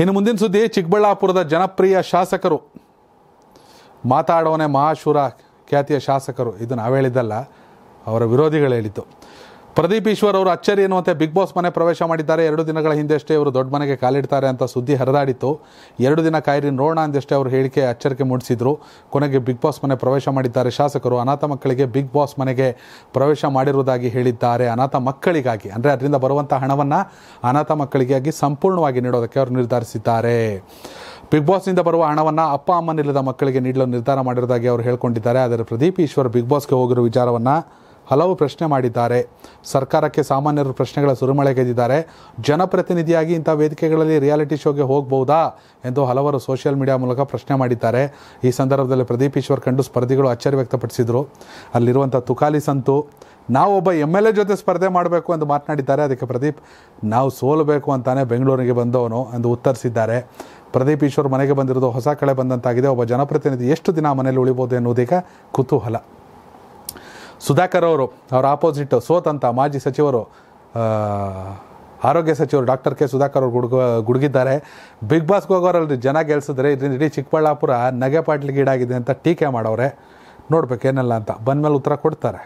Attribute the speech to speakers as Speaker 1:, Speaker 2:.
Speaker 1: ಇನ್ನು ಮುಂದಿನ ಸುದ್ದಿ ಚಿಕ್ಕಬಳ್ಳಾಪುರದ ಜನಪ್ರಿಯ ಶಾಸಕರು ಮಾತಾಡೋನೆ ಮಹಾಶೂರ ಖ್ಯಾತಿಯ ಶಾಸಕರು ಇದು ನಾವು ಹೇಳಿದ್ದಲ್ಲ ಅವರ ವಿರೋಧಿಗಳು ಹೇಳಿತು ಪ್ರದೀಪ್ ಈಶ್ವರ್ ಅವರು ಅಚ್ಚರಿ ಎನ್ನುವಂತೆ ಬಿಗ್ ಬಾಸ್ ಮನೆ ಪ್ರವೇಶ ಮಾಡಿದ್ದಾರೆ ಎರಡು ದಿನಗಳ ಹಿಂದೆಷ್ಟೇ ಅವರು ದೊಡ್ಡ ಮನೆಗೆ ಕಾಲಿಡ್ತಾರೆ ಅಂತ ಸುದ್ದಿ ಹರಿದಾಡಿತ್ತು ಎರಡು ದಿನ ಕಾಯಿರಿ ನೋಡೋಣ ಅಂದಷ್ಟೇ ಅವರು ಹೇಳಿಕೆ ಅಚ್ಚರಿಕೆ ಮೂಡಿಸಿದ್ರು ಕೊನೆಗೆ ಬಿಗ್ ಬಾಸ್ ಮನೆ ಪ್ರವೇಶ ಮಾಡಿದ್ದಾರೆ ಶಾಸಕರು ಅನಾಥ ಮಕ್ಕಳಿಗೆ ಬಿಗ್ ಬಾಸ್ ಮನೆಗೆ ಪ್ರವೇಶ ಮಾಡಿರುವುದಾಗಿ ಹೇಳಿದ್ದಾರೆ ಅನಾಥ ಮಕ್ಕಳಿಗಾಗಿ ಅಂದರೆ ಅದರಿಂದ ಬರುವಂಥ ಹಣವನ್ನು ಅನಾಥ ಮಕ್ಕಳಿಗಾಗಿ ಸಂಪೂರ್ಣವಾಗಿ ನೀಡೋದಕ್ಕೆ ಅವರು ನಿರ್ಧರಿಸಿದ್ದಾರೆ ಬಿಗ್ ಬಾಸ್ನಿಂದ ಬರುವ ಹಣವನ್ನು ಅಪ್ಪ ಅಮ್ಮನಿಲ್ಲದ ಮಕ್ಕಳಿಗೆ ನೀಡಲು ನಿರ್ಧಾರ ಮಾಡಿರೋದಾಗಿ ಅವರು ಹೇಳಿಕೊಂಡಿದ್ದಾರೆ ಆದರೆ ಪ್ರದೀಪ್ ಈಶ್ವರ್ ಬಿಗ್ ಬಾಸ್ಗೆ ಹೋಗಿರೋ ವಿಚಾರವನ್ನು ಹಲವು ಪ್ರಶ್ನೆ ಮಾಡಿದ್ದಾರೆ ಸರ್ಕಾರಕ್ಕೆ ಸಾಮಾನ್ಯರು ಪ್ರಶ್ನೆಗಳ ಸುರುಮಳೆಗೆದಿದ್ದಾರೆ ಜನಪ್ರತಿನಿಧಿಯಾಗಿ ಇಂಥ ವೇದಿಕೆಗಳಲ್ಲಿ ರಿಯಾಲಿಟಿ ಶೋಗೆ ಹೋಗಬಹುದಾ ಎಂದು ಹಲವರು ಸೋಷಿಯಲ್ ಮೀಡಿಯಾ ಮೂಲಕ ಪ್ರಶ್ನೆ ಮಾಡಿದ್ದಾರೆ ಈ ಸಂದರ್ಭದಲ್ಲಿ ಪ್ರದೀಪ್ ಈಶ್ವರ್ ಕಂಡು ಸ್ಪರ್ಧಿಗಳು ಅಚ್ಚರಿ ವ್ಯಕ್ತಪಡಿಸಿದರು ಅಲ್ಲಿರುವಂಥ ತುಕಾಲಿ ಸಂತು ಒಬ್ಬ ಎಮ್ ಎಲ್ ಎ ಜೊತೆ ಸ್ಪರ್ಧೆ ಮಾಡಬೇಕು ಎಂದು ಮಾತನಾಡಿದ್ದಾರೆ ಅದಕ್ಕೆ ಪ್ರದೀಪ್ ನಾವು ಸೋಲಬೇಕು ಅಂತಾನೆ ಬೆಂಗಳೂರಿಗೆ ಬಂದವನು ಎಂದು ಉತ್ತರಿಸಿದ್ದಾರೆ ಪ್ರದೀಪ್ ಈಶ್ವರ್ ಮನೆಗೆ ಬಂದಿರೋದು ಹೊಸ ಕಳೆ ಬಂದಂತಾಗಿದೆ ಒಬ್ಬ ಜನಪ್ರತಿನಿಧಿ ಎಷ್ಟು ದಿನ ಮನೆಯಲ್ಲಿ ಉಳಿಬೋದು ಎನ್ನುವುದೀಗ ಕುತೂಹಲ ಸುಧಾಕರ್ ಅವರು ಅವರ ಆಪೋಸಿಟ್ ಸೋತಂತ ಮಾಜಿ ಸಚಿವರು ಆರೋಗ್ಯ ಸಚಿವರು ಡಾಕ್ಟರ್ ಕೆ ಸುಧಾಕರ್ ಅವರು ಗುಡುಗ ಗುಡುಗಿದ್ದಾರೆ ಬಿಗ್ ಬಾಸ್ಗೆ ಹೋಗೋರಲ್ಲಿ ಜನ ಗೆಲ್ಸಿದ್ರೆ ಇದರಿಂದ ಇಡೀ ಚಿಕ್ಕಬಳ್ಳಾಪುರ ನಗೆಪಾಟ್ಲಿಗೀಡಾಗಿದೆ ಅಂತ ಟೀಕೆ ಮಾಡೋರೆ ನೋಡ್ಬೇಕು ಏನೆಲ್ಲ ಅಂತ ಬಂದ ಮೇಲೆ ಉತ್ತರ ಕೊಡ್ತಾರೆ